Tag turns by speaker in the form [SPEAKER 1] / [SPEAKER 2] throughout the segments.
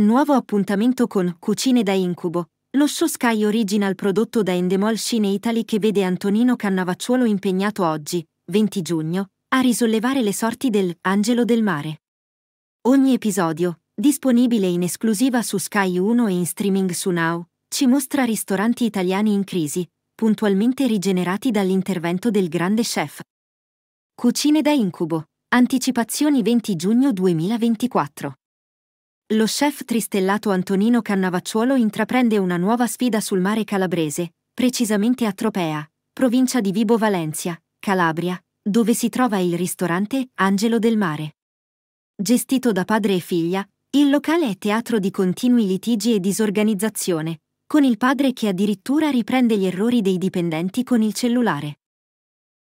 [SPEAKER 1] Nuovo appuntamento con Cucine da incubo. Lo show Sky Original prodotto da Endemol Cine Italy che vede Antonino Cannavacciuolo impegnato oggi, 20 giugno, a risollevare le sorti del Angelo del Mare. Ogni episodio, disponibile in esclusiva su Sky 1 e in streaming su Now, ci mostra ristoranti italiani in crisi, puntualmente rigenerati dall'intervento del grande chef. Cucine da incubo. Anticipazioni 20 giugno 2024 lo chef tristellato Antonino Cannavacciuolo intraprende una nuova sfida sul mare calabrese, precisamente a Tropea, provincia di Vibo Valencia, Calabria, dove si trova il ristorante Angelo del Mare. Gestito da padre e figlia, il locale è teatro di continui litigi e disorganizzazione, con il padre che addirittura riprende gli errori dei dipendenti con il cellulare.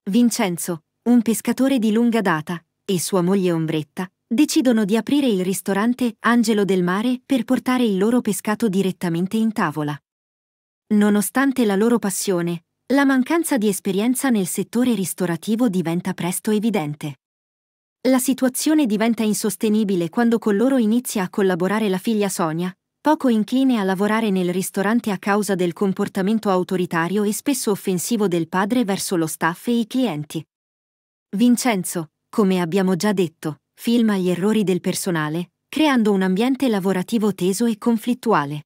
[SPEAKER 1] Vincenzo, un pescatore di lunga data, e sua moglie Ombretta, decidono di aprire il ristorante Angelo del Mare per portare il loro pescato direttamente in tavola. Nonostante la loro passione, la mancanza di esperienza nel settore ristorativo diventa presto evidente. La situazione diventa insostenibile quando con loro inizia a collaborare la figlia Sonia, poco incline a lavorare nel ristorante a causa del comportamento autoritario e spesso offensivo del padre verso lo staff e i clienti. Vincenzo, come abbiamo già detto, filma gli errori del personale, creando un ambiente lavorativo teso e conflittuale.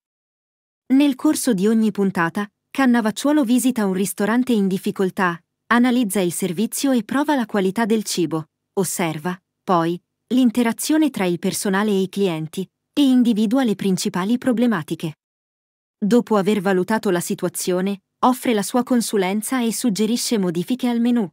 [SPEAKER 1] Nel corso di ogni puntata, Cannavacciuolo visita un ristorante in difficoltà, analizza il servizio e prova la qualità del cibo, osserva, poi, l'interazione tra il personale e i clienti, e individua le principali problematiche. Dopo aver valutato la situazione, offre la sua consulenza e suggerisce modifiche al menù.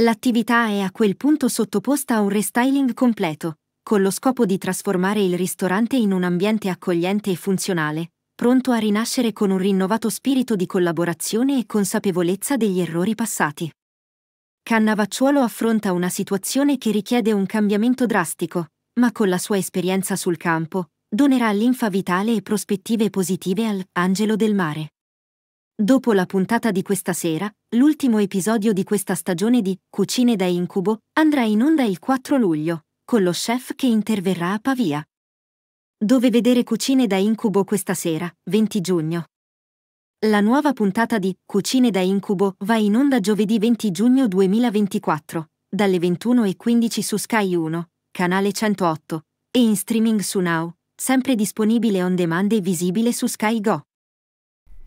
[SPEAKER 1] L'attività è a quel punto sottoposta a un restyling completo, con lo scopo di trasformare il ristorante in un ambiente accogliente e funzionale, pronto a rinascere con un rinnovato spirito di collaborazione e consapevolezza degli errori passati. Cannavacciuolo affronta una situazione che richiede un cambiamento drastico, ma con la sua esperienza sul campo, donerà linfa vitale e prospettive positive al Angelo del Mare. Dopo la puntata di questa sera, l'ultimo episodio di questa stagione di Cucine da incubo andrà in onda il 4 luglio, con lo chef che interverrà a Pavia. Dove vedere Cucine da incubo questa sera, 20 giugno. La nuova puntata di Cucine da incubo va in onda giovedì 20 giugno 2024, dalle 21.15 su Sky 1, canale 108, e in streaming su Now, sempre disponibile on demand e visibile su Sky Go.